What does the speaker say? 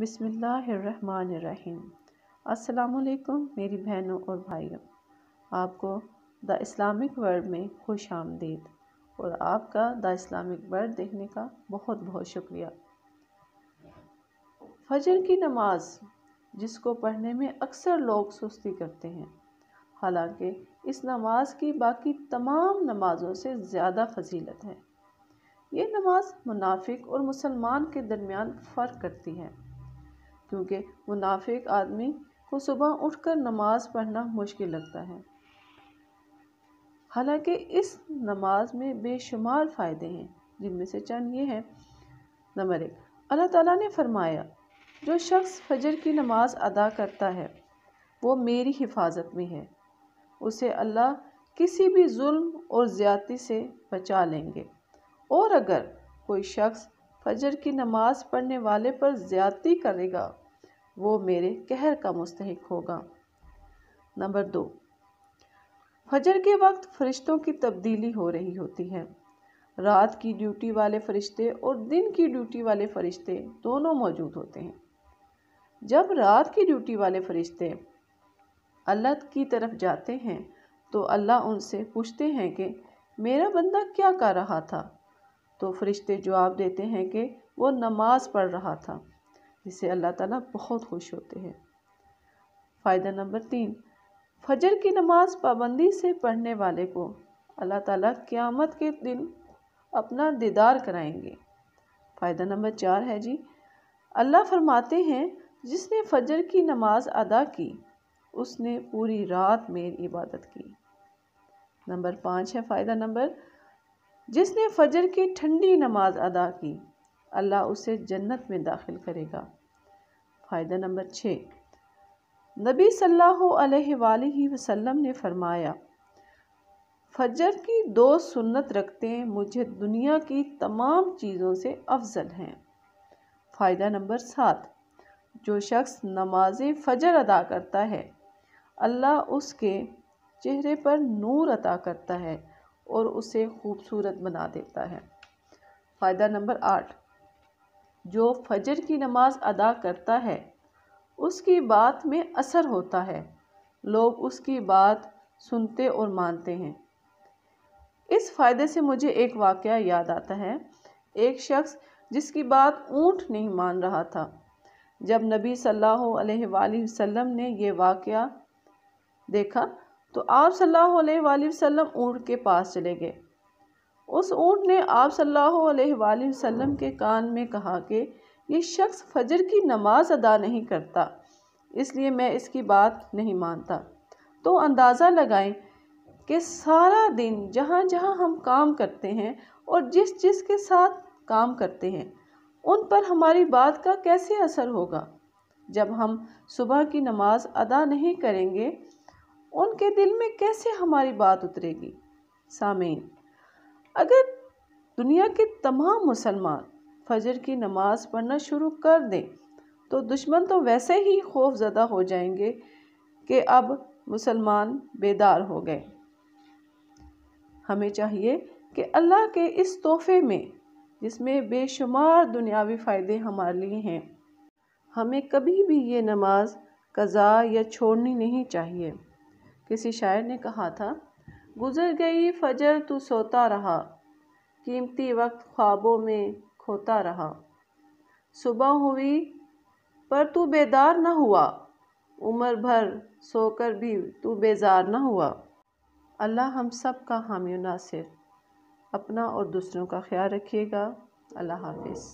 बिसमीम अल्लाम मेरी बहनों और भाइयों आपको द इस्लामिक वर्ल्ड में खुश आमदीद और आपका द इस्लामिक वर्ल्ड देखने का बहुत बहुत शुक्रिया फजर की नमाज जिसको पढ़ने में अक्सर लोग सुस्ती करते हैं हालांकि इस नमाज की बाकी तमाम नमाज़ों से ज़्यादा फजीलत है ये नमाज मुनाफिक और मुसलमान के दरमियान फ़र्क करती है क्योंकि मुनाफिक आदमी को सुबह उठकर नमाज पढ़ना मुश्किल लगता है हालांकि इस नमाज में बेशुमार फ़ायदे हैं जिनमें से चंद ये हैं नंबर एक अल्लाह ताला ने फरमाया जो शख्स फजर की नमाज अदा करता है वो मेरी हिफाजत में है उसे अल्लाह किसी भी जुल्म और ज़्यादती से बचा लेंगे और अगर कोई शख्स फजर की नमाज़ पढ़ने वाले पर ज़्यादती करेगा वो मेरे कहर का मुस्तक होगा नंबर दो फजर के वक्त फरिश्तों की तब्दीली हो रही होती है रात की ड्यूटी वाले फरिश्ते और दिन की ड्यूटी वाले फरिश्ते दोनों मौजूद होते हैं जब रात की ड्यूटी वाले फरिश्ते अल्लाह की तरफ जाते हैं तो अल्लाह उनसे पूछते हैं कि मेरा बंदा क्या कर रहा था तो फरिश्ते जवाब देते हैं कि वो नमाज़ पढ़ रहा था जिससे अल्लाह ताला बहुत खुश होते हैं फ़ायदा नंबर तीन फजर की नमाज पाबंदी से पढ़ने वाले को अल्लाह ताला क़यामत के दिन अपना दीदार कराएंगे फ़ायदा नंबर चार है जी अल्लाह फरमाते हैं जिसने फजर की नमाज अदा की उसने पूरी रात मेरी इबादत की नंबर पाँच है फ़ायदा नंबर जिसने फजर की ठंडी नमाज अदा की अल्लाह उसे जन्नत में दाखिल करेगा फ़ायदा नंबर छः नबी सल्लल्लाहु अलैहि वसल्लम ने फरमाया फजर की दो सुन्नत रखते मुझे दुनिया की तमाम चीज़ों से अफजल हैं फ़ायदा नंबर सात जो शख्स नमाज फजर अदा करता है अल्लाह उसके चेहरे पर नूर अता करता है और उसे खूबसूरत बना देता है फ़ायदा नंबर आठ जो फजर की नमाज़ अदा करता है उसकी बात में असर होता है लोग उसकी बात सुनते और मानते हैं इस फ़ायदे से मुझे एक वाक़ याद आता है एक शख्स जिसकी बात ऊँट नहीं मान रहा था जब नबी सल्लल्लाहु अलैहि वसल्लम ने यह वाक़ देखा तो आप सल्लल्लाहु अलैहि वसल्लम ऊँट के पास चले गए उस ऊँट ने आप सल्लल्लाहु के कान में कहा कि ये शख्स फजर की नमाज अदा नहीं करता इसलिए मैं इसकी बात नहीं मानता तो अंदाज़ा लगाएं कि सारा दिन जहाँ जहाँ हम काम करते हैं और जिस जिस के साथ काम करते हैं उन पर हमारी बात का कैसे असर होगा जब हम सुबह की नमाज अदा नहीं करेंगे उनके दिल में कैसे हमारी बात उतरेगी सामीन अगर दुनिया के तमाम मुसलमान फजर की नमाज़ पढ़ना शुरू कर दें तो दुश्मन तो वैसे ही खौफ ज़दा हो जाएंगे कि अब मुसलमान बेदार हो गए हमें चाहिए कि अल्लाह के इस तोहफे में जिसमें बेशुमार दुनियावी फ़ायदे हमारे लिए हैं हमें कभी भी ये नमाज़ कज़ा या छोड़नी नहीं चाहिए किसी शायर ने कहा था गुज़र गई फजर तू सोता रहा कीमती वक्त ख्वाबों में खोता रहा सुबह हुई पर तू बेदार न हुआ उम्र भर सोकर भी तू बेजार न हुआ अल्लाह हम सब का हामी नासिर अपना और दूसरों का ख्याल रखिएगा अल्लाह हाफिज़